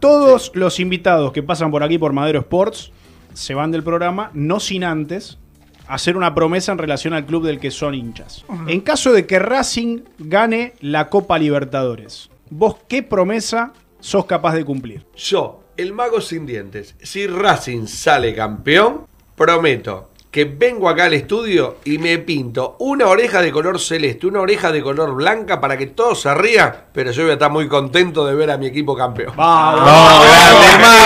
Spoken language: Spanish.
Todos los invitados que pasan por aquí por Madero Sports se van del programa, no sin antes hacer una promesa en relación al club del que son hinchas. En caso de que Racing gane la Copa Libertadores, ¿vos qué promesa sos capaz de cumplir? Yo, el mago sin dientes, si Racing sale campeón, prometo que vengo acá al estudio y me pinto una oreja de color celeste, una oreja de color blanca para que todo se ría, pero yo voy a estar muy contento de ver a mi equipo campeón. ¡Vamos!